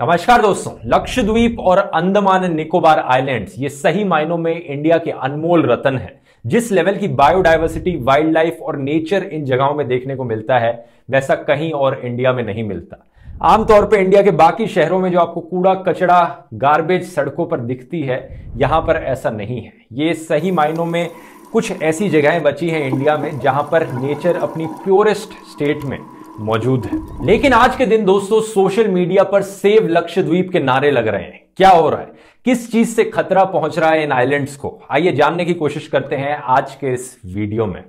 नमस्कार दोस्तों लक्षद्वीप और अंडमान निकोबार आइलैंड्स ये सही मायनों में इंडिया के अनमोल रतन है जिस लेवल की बायोडाइवर्सिटी वाइल्ड लाइफ और नेचर इन जगहों में देखने को मिलता है वैसा कहीं और इंडिया में नहीं मिलता आमतौर पर इंडिया के बाकी शहरों में जो आपको कूड़ा कचड़ा गार्बेज सड़कों पर दिखती है यहां पर ऐसा नहीं है ये सही मायनों में कुछ ऐसी जगहें बची हैं इंडिया में जहाँ पर नेचर अपनी प्योरेस्ट स्टेट में मौजूद है लेकिन आज के दिन दोस्तों सोशल मीडिया पर सेव लक्षद्वीप के नारे लग रहे हैं क्या हो रहा है किस चीज से खतरा पहुंच रहा है इन आइलैंड्स को आइए जानने की कोशिश करते हैं आज के इस वीडियो में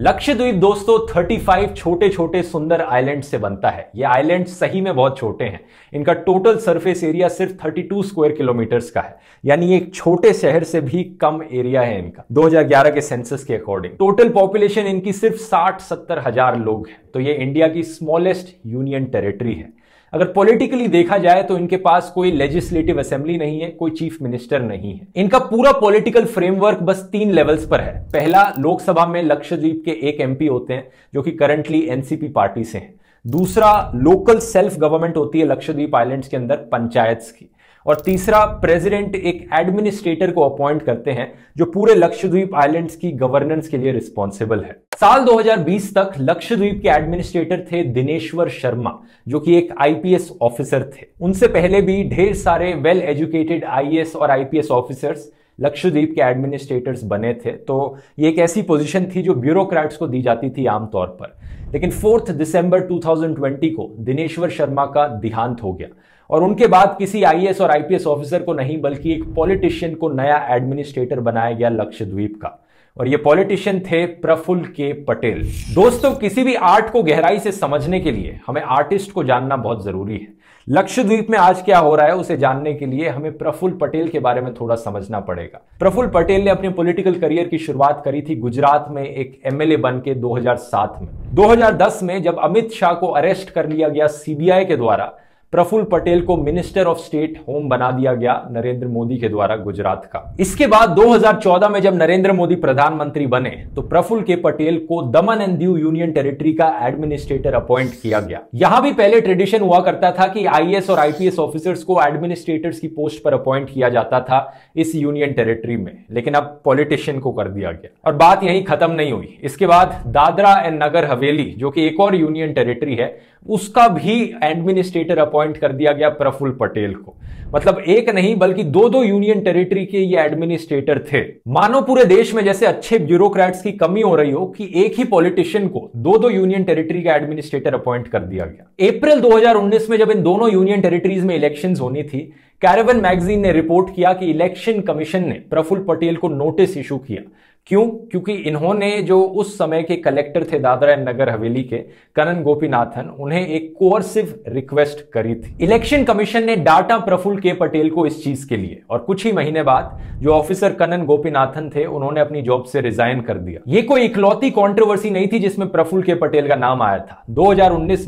लक्षद्वीप दोस्तों 35 छोटे छोटे सुंदर आइलैंड से बनता है ये आइलैंड सही में बहुत छोटे हैं इनका टोटल सरफेस एरिया सिर्फ 32 स्क्वायर किलोमीटर्स का है यानी एक छोटे शहर से भी कम एरिया है इनका 2011 के सेंसस के अकॉर्डिंग टोटल पॉपुलेशन इनकी सिर्फ साठ सत्तर हजार लोग हैं तो ये इंडिया की स्मॉलेस्ट यूनियन टेरिटरी है अगर पॉलिटिकली देखा जाए तो इनके पास कोई लेजिस्लेटिव असेंबली नहीं है कोई चीफ मिनिस्टर नहीं है इनका पूरा पॉलिटिकल फ्रेमवर्क बस तीन लेवल्स पर है पहला लोकसभा में लक्षद्वीप के एक एमपी होते हैं जो कि करंटली एनसीपी पार्टी से हैं दूसरा लोकल सेल्फ गवर्नमेंट होती है लक्षद्वीप आइलैंड्स के अंदर पंचायत की और तीसरा प्रेसिडेंट एक एडमिनिस्ट्रेटर को अपॉइंट करते हैं जो पूरे लक्षद्वीप आइलैंड्स की गवर्नेंस के लिए रिस्पॉन्सिबल है साल 2020 तक लक्षद्वीप के एडमिनिस्ट्रेटर थे दिनेश्वर शर्मा जो कि एक आईपीएस ऑफिसर थे उनसे पहले भी ढेर सारे वेल एजुकेटेड आईएएस और आईपीएस ऑफिसर्स लक्षद्वीप के एडमिनिस्ट्रेटर्स बने थे तो ये एक ऐसी पोजीशन थी जो ब्यूरोक्रेट्स को दी जाती थी आमतौर पर लेकिन फोर्थ दिसंबर 2020 को दिनेश्वर शर्मा का देहांत हो गया और उनके बाद किसी आई और आईपीएस ऑफिसर को नहीं बल्कि एक पॉलिटिशियन को नया एडमिनिस्ट्रेटर बनाया गया लक्षद्वीप का और ये पॉलिटिशियन थे प्रफुल्ल के पटेल दोस्तों किसी भी आर्ट को गहराई से समझने के लिए हमें आर्टिस्ट को जानना बहुत जरूरी है लक्षद्वीप में आज क्या हो रहा है उसे जानने के लिए हमें प्रफुल्ल पटेल के बारे में थोड़ा समझना पड़ेगा प्रफुल्ल पटेल ने अपने पॉलिटिकल करियर की शुरुआत करी थी गुजरात में एक एमएलए बन के दो में 2010 में जब अमित शाह को अरेस्ट कर लिया गया सीबीआई के द्वारा प्रफुल्ल पटेल को मिनिस्टर ऑफ स्टेट होम बना दिया गया नरेंद्र मोदी के द्वारा गुजरात का इसके बाद 2014 में जब नरेंद्र मोदी प्रधानमंत्री बने तो प्रफुल्ल के पटेल को Daman and Diu union territory का एडमिनिस्ट्रेटर अपॉइंट किया गया यहां भी पहले ट्रेडिशन हुआ करता था कि आईएएस और आईपीएस ऑफिसर्स को एडमिनिस्ट्रेटर्स की पोस्ट पर अपॉइंट किया जाता था इस यूनियन टेरिटरी में लेकिन अब पॉलिटिशियन को कर दिया गया और बात यही खत्म नहीं हुई इसके बाद दादरा एंड नगर हवेली जो कि एक और यूनियन टेरिटरी है उसका भी एडमिनिस्ट्रेटर अपॉइंट अपॉइंट कर दिया गया प्रफुल पटेल को मतलब एक नहीं बल्कि दो दो यूनियन टेरिटरी के ये एडमिनिस्ट्रेटर थे मानो पूरे देश में जैसे अच्छे ब्यूरोक्रेट्स की कमी हो रही हो कि एक ही पॉलिटिशियन को दो दो यूनियन टेरिटरी का एडमिनिस्ट्रेटर अपॉइंट कर दिया गया अप्रैल 2019 में जब इन दोनों यूनियन टेरिटरीज में इलेक्शन होनी थी कैरेवन मैगजीन ने रिपोर्ट किया कि इलेक्शन कमीशन ने प्रफुल्ल पटेल को नोटिस इशू किया क्यों क्योंकि इन्होंने जो उस समय के कलेक्टर थे दादरा एंड नगर हवेली के कनन गोपीनाथन उन्हें एक कोर्सिव रिक्वेस्ट करी थी इलेक्शन कमीशन ने डाटा प्रफुल्ल के पटेल को इस चीज के लिए और कुछ ही महीने बाद जो ऑफिसर कनन गोपीनाथन थे उन्होंने अपनी जॉब से रिजाइन कर दिया ये कोई इकलौती कॉन्ट्रोवर्सी नहीं थी जिसमें प्रफुल्ल के पटेल का नाम आया था दो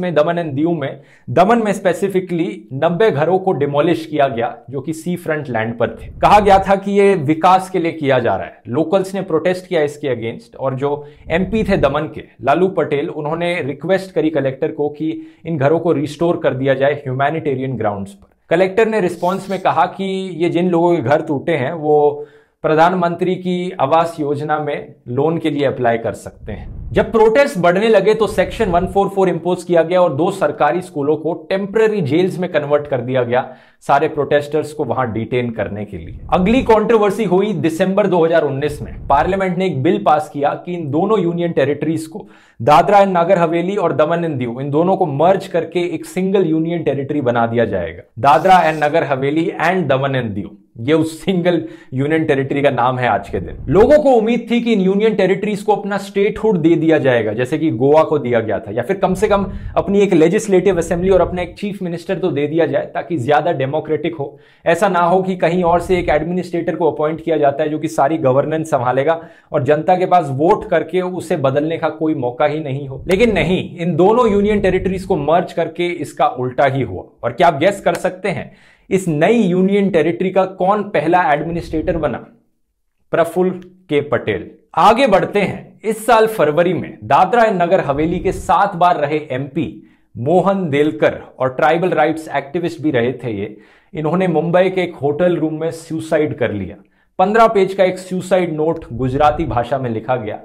में दमन एंड दीव में दमन में स्पेसिफिकली नब्बे घरों को डिमोलिश किया गया जो कि सी फ्रंट लैंड पर थे कहा गया था कि ये विकास के लिए किया जा रहा है लोकल्स ने प्रोटेस्ट प्रोटेस्ट किया इसके अगेंस्ट और जो एमपी थे दमन के लालू पटेल उन्होंने रिक्वेस्ट करी कलेक्टर को कि इन घरों को रिस्टोर कर दिया जाए ह्यूमैनिटेरियन ग्राउंड्स पर कलेक्टर ने रिस्पॉन्स में कहा कि ये जिन लोगों के घर टूटे हैं वो प्रधानमंत्री की आवास योजना में लोन के लिए अप्लाई कर सकते हैं जब प्रोटेस्ट बढ़ने लगे तो सेक्शन 144 इंपोज किया गया और दो सरकारी स्कूलों को टेम्पररी जेल्स में कन्वर्ट कर दिया गया सारे प्रोटेस्टर्स को वहां डिटेन करने के लिए अगली कंट्रोवर्सी हुई दिसंबर 2019 में पार्लियामेंट ने एक बिल पास किया कि इन दोनों यूनियन टेरिटरीज को दादरा एंड नागर हवेली और दमन एंड दीव इन दोनों को मर्ज करके एक सिंगल यूनियन टेरिटरी बना दिया जाएगा दादरा एंड नगर हवेली एंड दमन एंड दीव ये उस सिंगल यूनियन टेरिटरी का नाम है आज के दिन लोगों को उम्मीद थी कि इन यूनियन टेरिटरीज को अपना स्टेटहुड दे दिया जाएगा जैसे कि गोवा को दिया गया था या फिर कम से कम अपनी एक लेजिस्लेटिव असेंबली और अपने एक चीफ मिनिस्टर तो दे दिया जाए ताकि ज़्यादा डेमोक्रेटिक हो ऐसा ना हो कि कहीं और से एक एडमिनिस्ट्रेटर को अपॉइंट किया जाता है जो कि सारी गवर्नेंस संभालेगा और जनता के पास वोट करके उसे बदलने का कोई मौका ही नहीं हो लेकिन नहीं इन दोनों यूनियन टेरिटरीज को मर्ज करके इसका उल्टा ही हुआ और क्या आप गैस कर सकते हैं इस नई यूनियन टेरिटरी का कौन पहला एडमिनिस्ट्रेटर बना प्रफुल्ल के पटेल आगे बढ़ते हैं इस साल फरवरी में दादरा एंड नगर हवेली के सात बार रहे एमपी मोहन देलकर और ट्राइबल राइट्स एक्टिविस्ट भी रहे थे ये इन्होंने मुंबई के एक होटल रूम में सुसाइड कर लिया पंद्रह पेज का एक सुसाइड नोट गुजराती भाषा में लिखा गया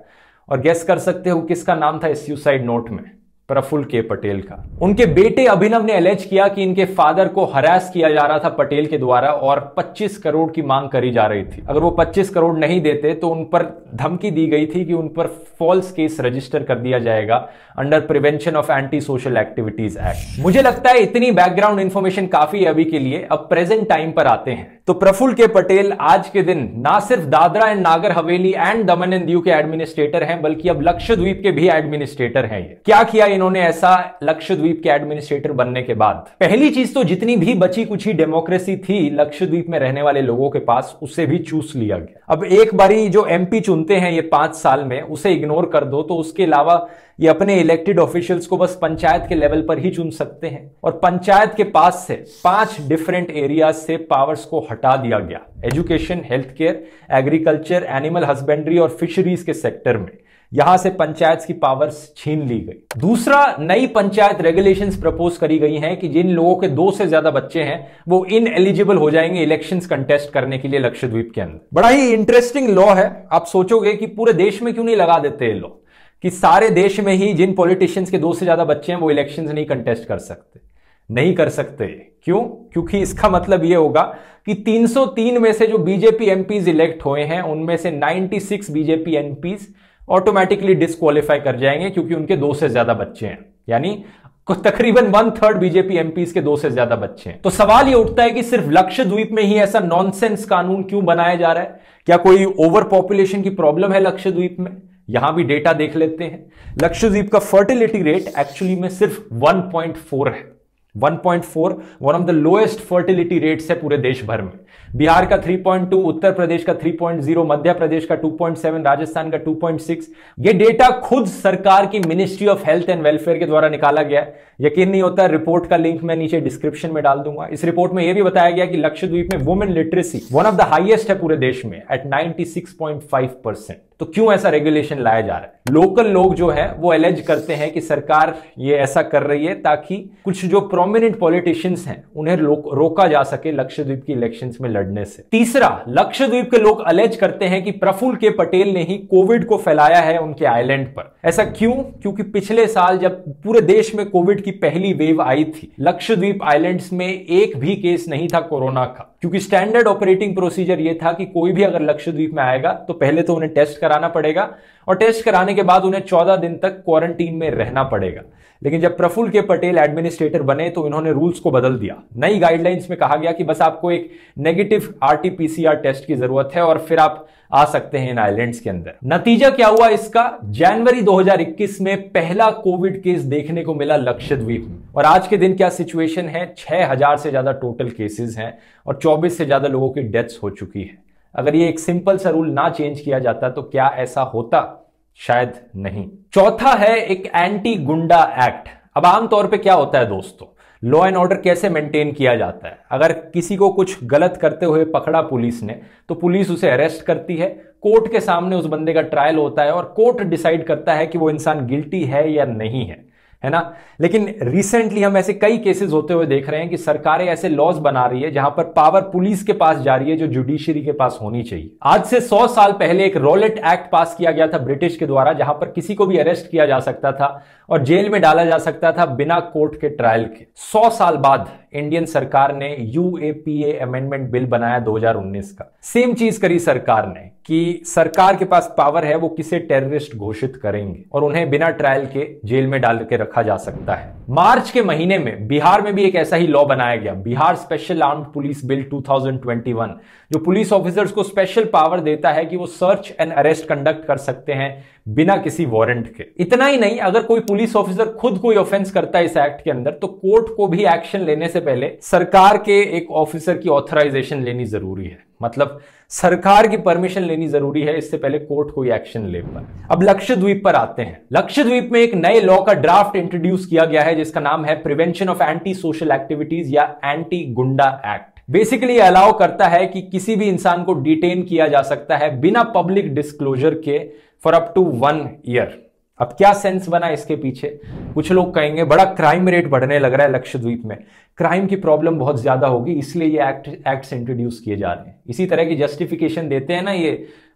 और गैस कर सकते हो किसका नाम था इस सुसाइड नोट में प्रफुल्ल के पटेल का उनके बेटे अभिनव ने अलेज किया कि इनके फादर को हरास किया जा रहा था पटेल के द्वारा और 25 करोड़ की मांग करी जा रही थी अगर वो 25 करोड़ नहीं देते तो उन पर धमकी दी गई थी कि उन पर फॉल्स केस रजिस्टर कर दिया जाएगा under prevention of anti social activities act मुझे लगता है इतनी बैकग्राउंड इन्फॉर्मेशन काफी है अभी के लिए अब प्रेजेंट टाइम पर आते हैं तो प्रफुल्ल के पटेल आज के दिन ना सिर्फ दादरा एंड नागर हवेली एंड दमन एंड दीव के एडमिनिस्ट्रेटर हैं बल्कि अब लक्षद्वीप के भी एडमिनिस्ट्रेटर हैं ये क्या किया इन्होंने ऐसा लक्षद्वीप के एडमिनिस्ट्रेटर बनने के बाद पहली चीज तो जितनी भी बची कुछ ही डेमोक्रेसी थी लक्षद्वीप में रहने वाले लोगों के पास उसे भी चूस लिया गया अब एक बारी जो एमपी चुनते हैं ये पांच साल में उसे इग्नोर कर दो तो उसके अलावा ये अपने इलेक्टेड ऑफिशियल्स को बस पंचायत के लेवल पर ही चुन सकते हैं और पंचायत के पास से पांच डिफरेंट एरिया से पावर्स को हटा दिया गया education health care agriculture animal husbandry और फिशरीज के सेक्टर में यहां से पंचायत की पावर छीन ली गई दूसरा नई पंचायत रेगुलेशन प्रपोज करी गई हैं कि जिन लोगों के दो से ज्यादा बच्चे हैं वो इन एलिजिबल हो जाएंगे इलेक्शन कंटेस्ट करने के लिए लक्षद्वीप के अंदर बड़ा ही इंटरेस्टिंग लॉ है आप सोचोगे कि पूरे देश में क्यों नहीं लगा देते लॉ कि सारे देश में ही जिन पॉलिटिशियंस के दो से ज्यादा बच्चे हैं वो इलेक्शन नहीं कंटेस्ट कर सकते नहीं कर सकते क्यों क्योंकि इसका मतलब यह होगा कि 303 में से जो बीजेपी एमपीज इलेक्ट हुए हैं उनमें से 96 बीजेपी एमपीज ऑटोमेटिकली डिस्कालीफाई कर जाएंगे क्योंकि उनके दो से ज्यादा बच्चे हैं यानी तकरीबन वन थर्ड बीजेपी एमपीज के दो से ज्यादा बच्चे हैं तो सवाल ये उठता है कि सिर्फ लक्षद्वीप में ही ऐसा नॉनसेंस कानून क्यों बनाया जा रहा है क्या कोई ओवर पॉपुलेशन की प्रॉब्लम है लक्षद्वीप में यहां भी डेटा देख लेते हैं लक्षद्वीप का फर्टिलिटी रेट एक्चुअली में सिर्फ 1.4 है 1.4 one of the lowest fertility rates है पूरे देश भर में बिहार का 3.2 उत्तर प्रदेश का 3.0 मध्य प्रदेश का 2.7 राजस्थान का 2.6 ये डेटा खुद सरकार की ministry of health and welfare के द्वारा निकाला गया है यकीन नहीं होता रिपोर्ट का लिंक मैं नीचे डिस्क्रिप्शन में डाल दूंगा इस रिपोर्ट में यह भी बताया गया कि लक्षद्वीप में women literacy one of the highest है पूरे देश में एट 96.5 परसेंट तो क्यों ऐसा रेगुलेशन लाया जा रहा है लोकल लोग जो है वो एलेज करते हैं कि सरकार ये ऐसा कर रही है ताकि कुछ जो प्रोमिनेंट पॉलिटिशियंस हैं उन्हें रोका जा सके लक्षद्वीप की इलेक्शन में लड़ने से तीसरा लक्षद्वीप के लोग अलेज करते हैं कि प्रफुल्ल के पटेल ने ही कोविड को फैलाया है उनके आइलैंड पर ऐसा क्यों क्योंकि पिछले साल जब पूरे देश में कोविड की पहली वेव आई थी लक्षद्वीप आइलैंड्स में एक भी केस नहीं था कोरोना का क्योंकि स्टैंडर्ड ऑपरेटिंग प्रोसीजर यह था कि कोई भी अगर लक्षद्वीप में आएगा तो पहले तो उन्हें टेस्ट कराना पड़ेगा और टेस्ट कराने के बाद उन्हें चौदह दिन तक क्वारंटीन में रहना पड़ेगा लेकिन जब प्रफुल्ल के पटेल एडमिनिस्ट्रेटर बने तो इन्होंने रूल्स को बदल दिया नई गाइडलाइंस में कहा गया कि बस आपको एक नेगेटिव आरटीपीसीआर टेस्ट की जरूरत है और फिर आप आ सकते हैं इन आइलैंड्स के अंदर नतीजा क्या हुआ इसका जनवरी 2021 में पहला कोविड केस देखने को मिला लक्षद्वीप में और आज के दिन क्या सिचुएशन है 6000 से ज्यादा टोटल केसेस हैं और 24 से ज्यादा लोगों की डेथ्स हो चुकी है अगर ये एक सिंपल सा रूल ना चेंज किया जाता तो क्या ऐसा होता शायद नहीं चौथा है एक एंटी गुंडा एक्ट अब आमतौर पे क्या होता है दोस्तों लॉ एंड ऑर्डर कैसे मेंटेन किया जाता है अगर किसी को कुछ गलत करते हुए पकड़ा पुलिस ने तो पुलिस उसे अरेस्ट करती है कोर्ट के सामने उस बंदे का ट्रायल होता है और कोर्ट डिसाइड करता है कि वो इंसान गिल्टी है या नहीं है है ना लेकिन रिसेंटली हम ऐसे कई केसेस होते हुए देख रहे हैं कि सरकारें ऐसे लॉज बना रही है जहां पर पावर पुलिस के पास जा रही है जो जुडिशरी के पास होनी चाहिए आज से 100 साल पहले एक रोलेट एक्ट पास किया गया था ब्रिटिश के द्वारा जहां पर किसी को भी अरेस्ट किया जा सकता था और जेल में डाला जा सकता था बिना कोर्ट के ट्रायल के सौ साल बाद इंडियन सरकार ने यूएपीए अमेंडमेंट बिल बनाया दो का सेम चीज करी सरकार ने कि सरकार के पास पावर है वो किसे टेररिस्ट घोषित करेंगे और उन्हें बिना ट्रायल के जेल में डाल के रखा जा सकता है मार्च के महीने में बिहार में भी एक ऐसा ही लॉ बनाया गया Bihar special armed police bill 2021 जो पुलिस ऑफिसर्स को स्पेशल पावर देता है कि वो सर्च एंड अरेस्ट कंडक्ट कर सकते हैं बिना किसी वारंट के इतना ही नहीं अगर कोई पुलिस ऑफिसर खुद कोई ऑफेंस करता है इस एक्ट के अंदर तो कोर्ट को भी एक्शन लेने से पहले सरकार के एक ऑफिसर की ऑथराइजेशन लेनी जरूरी है मतलब सरकार की परमिशन लेनी जरूरी है इससे पहले कोर्ट कोई एक्शन ले पाए अब लक्षद्वीप पर आते हैं लक्षद्वीप में एक नए लॉ का ड्राफ्ट इंट्रोड्यूस किया गया है जिसका नाम है prevention of anti social activities या anti goonda act basically allow करता है कि किसी भी इंसान को डिटेन किया जा सकता है बिना पब्लिक डिस्क्लोजर के for up to one year अब क्या सेंस बना इसके पीछे कुछ लोग कहेंगे बड़ा क्राइम रेट बढ़ने लग रहा है लक्षद्वीप में क्राइम की प्रॉब्लम बहुत ज़्यादा होगी इसलिए ये एक्ट एक्ट्स इंट्रोड्यूस किए जा रहे हैं इसी तरह की जस्टिफिकेशन देते हैं ना ये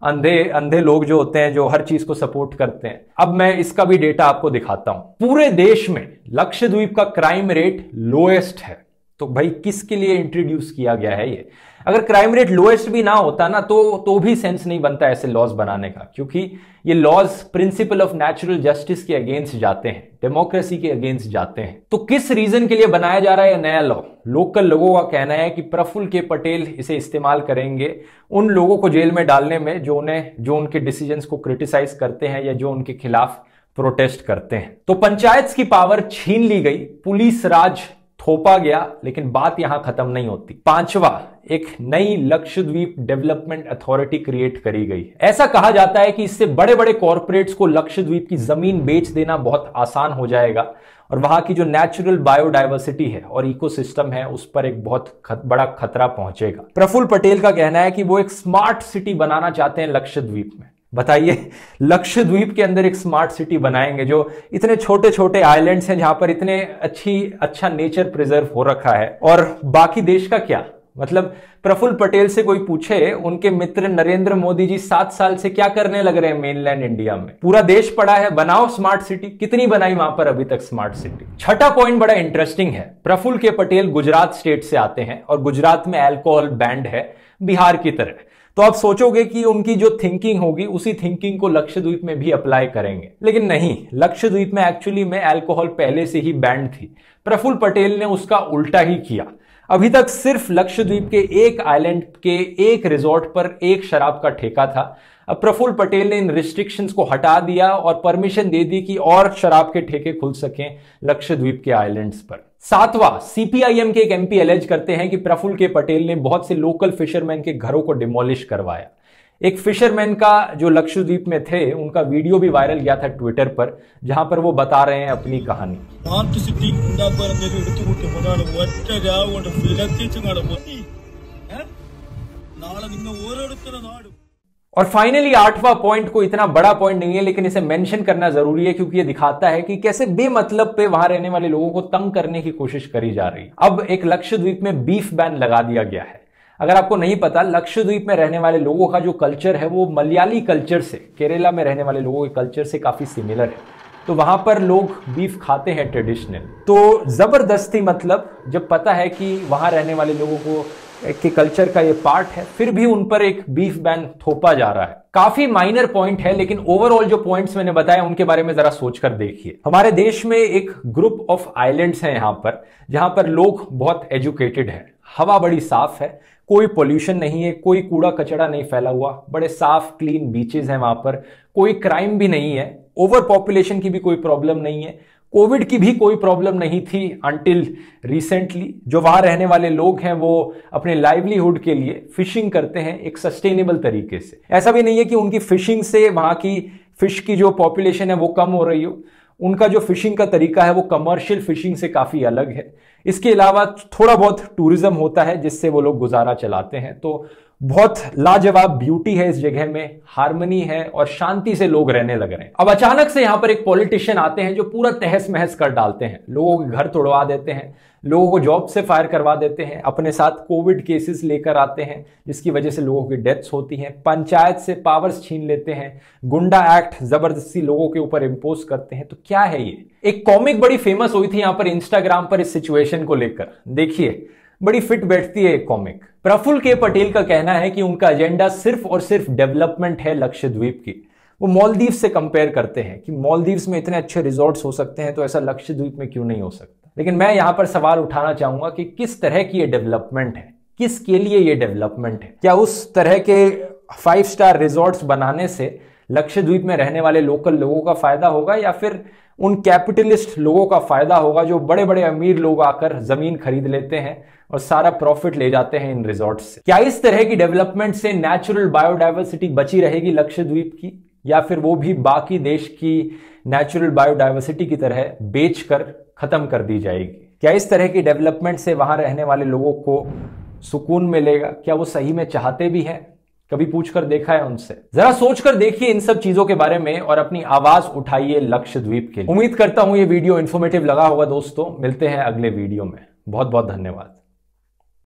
अंधे अंधे लोग जो होते हैं जो हर चीज़ को सपोर्ट करते हैं अब मैं इसका भी डेटा आपको दिखाता हूं पूरे देश में लक्षद्वीप का क्राइम रेट लोएस्ट है तो भाई किसके लिए इंट्रोड्यूस किया गया है ये अगर क्राइम रेट लोएस्ट भी ना होता ना तो तो भी सेंस नहीं बनता ऐसे लॉज बनाने का क्योंकि ये laws principle of natural justice के अगेंस्ट जाते हैं डेमोक्रेसी के अगेंस्ट जाते हैं तो किस रीजन के लिए बनाया जा रहा है नया लॉ लोकल लोगों का कहना है कि प्रफुल के पटेल इसे इस्तेमाल करेंगे उन लोगों को जेल में डालने में जो उन्हें जो उनके डिसीजन को क्रिटिसाइज करते हैं या जो उनके खिलाफ प्रोटेस्ट करते हैं तो पंचायत की पावर छीन ली गई पुलिस राज थोपा गया लेकिन बात यहां खत्म नहीं होती पांचवा एक नई लक्षद्वीप डेवलपमेंट अथॉरिटी क्रिएट करी गई ऐसा कहा जाता है कि इससे बड़े बड़े कॉरपोरेट्स को लक्षद्वीप की जमीन बेच देना बहुत आसान हो जाएगा और वहां की जो नेचुरल बायोडाइवर्सिटी है और इकोसिस्टम है उस पर एक बहुत खत, बड़ा खतरा पहुंचेगा प्रफुल्ल पटेल का कहना है कि वो एक स्मार्ट सिटी बनाना चाहते हैं लक्षद्वीप में बताइए लक्षद्वीप के अंदर एक स्मार्ट सिटी बनाएंगे जो इतने छोटे छोटे आइलैंड्स हैं जहां पर इतने अच्छी अच्छा नेचर प्रिजर्व हो रखा है और बाकी देश का क्या मतलब प्रफुल्ल पटेल से कोई पूछे उनके मित्र नरेंद्र मोदी जी सात साल से क्या करने लग रहे हैं मेनलैंड इंडिया में पूरा देश पड़ा है बनाओ स्मार्ट सिटी कितनी बनाई वहां पर अभी तक स्मार्ट सिटी छठा पॉइंट बड़ा इंटरेस्टिंग है प्रफुल्ल के पटेल गुजरात स्टेट से आते हैं और गुजरात में एल्कोहल बैंड है बिहार की तरह तो आप सोचोगे कि उनकी जो थिंकिंग होगी उसी थिंकिंग को लक्षद्वीप में भी अप्लाई करेंगे लेकिन नहीं लक्षद्वीप में एक्चुअली में अल्कोहल पहले से ही बैंड थी प्रफुल्ल पटेल ने उसका उल्टा ही किया अभी तक सिर्फ लक्षद्वीप के एक आइलैंड के एक रिजॉर्ट पर एक शराब का ठेका था अब प्रफुल्ल पटेल ने इन रिस्ट्रिक्शंस को हटा दिया और परमिशन दे दी कि और शराब के ठेके खुल सकें लक्षद्वीप के आइलैंड्स पर सातवां सीपीआईएम के एक एमपी एलेज करते हैं कि प्रफुल्ल के पटेल ने बहुत से लोकल फिशरमैन के घरों को डिमोलिश करवाया एक फिशरमैन का जो लक्षद्वीप में थे उनका वीडियो भी वायरल गया था ट्विटर पर जहां पर वो बता रहे हैं अपनी कहानी और फाइनली आठवां पॉइंट को इतना बड़ा पॉइंट नहीं है लेकिन इसे मेंशन करना जरूरी है क्योंकि ये दिखाता है कि कैसे बेमतलब पे वहां रहने वाले लोगों को तंग करने की कोशिश करी जा रही अब एक लक्षद्वीप में बीफ बैन लगा दिया गया है अगर आपको नहीं पता लक्षद्वीप में रहने वाले लोगों का जो कल्चर है वो मलयाली कल्चर से केरला में रहने वाले लोगों के कल्चर से काफी सिमिलर है तो वहां पर लोग बीफ खाते हैं ट्रेडिशनल तो जबरदस्ती मतलब जब पता है कि वहां रहने वाले लोगों को के कल्चर का ये पार्ट है फिर भी उन पर एक बीफ बैन थोपा जा रहा है काफी माइनर पॉइंट है लेकिन ओवरऑल जो पॉइंट्स मैंने बताया उनके बारे में जरा सोचकर देखिए हमारे देश में एक ग्रुप ऑफ आइलैंड्स हैं यहाँ पर जहां पर लोग बहुत एजुकेटेड हैं हवा बड़ी साफ है कोई पोल्यूशन नहीं है कोई कूड़ा कचड़ा नहीं फैला हुआ बड़े साफ क्लीन बीचेस हैं वहां पर कोई क्राइम भी नहीं है ओवर पॉपुलेशन की भी कोई प्रॉब्लम नहीं है कोविड की भी कोई प्रॉब्लम नहीं थी अनटिल रिसेंटली जो वहाँ रहने वाले लोग हैं वो अपने लाइवलीहुड के लिए फिशिंग करते हैं एक सस्टेनेबल तरीके से ऐसा भी नहीं है कि उनकी फिशिंग से वहाँ की फिश की जो पॉपुलेशन है वो कम हो रही हो उनका जो फिशिंग का तरीका है वो कमर्शियल फिशिंग से काफ़ी अलग है इसके अलावा थोड़ा बहुत टूरिज्म होता है जिससे वो लोग गुजारा चलाते हैं तो बहुत लाजवाब ब्यूटी है इस जगह में हारमोनी है और शांति से लोग रहने लग रहे हैं अब अचानक से यहां पर एक पॉलिटिशियन आते हैं जो पूरा तहस महस कर डालते हैं लोगों के घर तोड़वा देते हैं लोगों को जॉब से फायर करवा देते हैं अपने साथ कोविड केसेस लेकर आते हैं जिसकी वजह से लोगों की डेथ्स होती हैं पंचायत से पावर्स छीन लेते हैं गुंडा एक्ट जबरदस्ती लोगों के ऊपर इम्पोज करते हैं तो क्या है ये एक कॉमिक बड़ी फेमस हुई थी यहां पर इंस्टाग्राम पर इस सिचुएशन को लेकर देखिए बड़ी फिट बैठती है कॉमिक प्रफुल के पटेल का कहना है कि उनका एजेंडा सिर्फ और सिर्फ डेवलपमेंट है लक्षद्वीप की वो मालदीव से कंपेयर करते हैं कि मॉलदीव में इतने अच्छे रिजॉर्ट्स हो सकते हैं तो ऐसा लक्षद्वीप में क्यों नहीं हो सकता लेकिन मैं यहां पर सवाल उठाना चाहूंगा कि किस तरह की ये डेवलपमेंट है किसके लिए ये डेवलपमेंट है क्या उस तरह के फाइव स्टार रिजॉर्ट्स बनाने से लक्षद्वीप में रहने वाले लोकल लोगों का फायदा होगा या फिर उन कैपिटलिस्ट लोगों का फायदा होगा जो बड़े बड़े अमीर लोग आकर जमीन खरीद लेते हैं और सारा प्रॉफिट ले जाते हैं इन रिजॉर्ट से क्या इस तरह की डेवलपमेंट से नेचुरल बायोडाइवर्सिटी बची रहेगी लक्षद्वीप की या फिर वो भी बाकी देश की नेचुरल बायोडाइवर्सिटी की तरह बेचकर खत्म कर दी जाएगी क्या इस तरह की डेवलपमेंट से वहां रहने वाले लोगों को सुकून मिलेगा क्या वो सही में चाहते भी हैं कभी पूछकर देखा है उनसे जरा सोचकर देखिए इन सब चीजों के बारे में और अपनी आवाज उठाइए लक्षद्वीप के लिए उम्मीद करता हूं ये वीडियो इन्फॉर्मेटिव लगा होगा दोस्तों मिलते हैं अगले वीडियो में बहुत बहुत धन्यवाद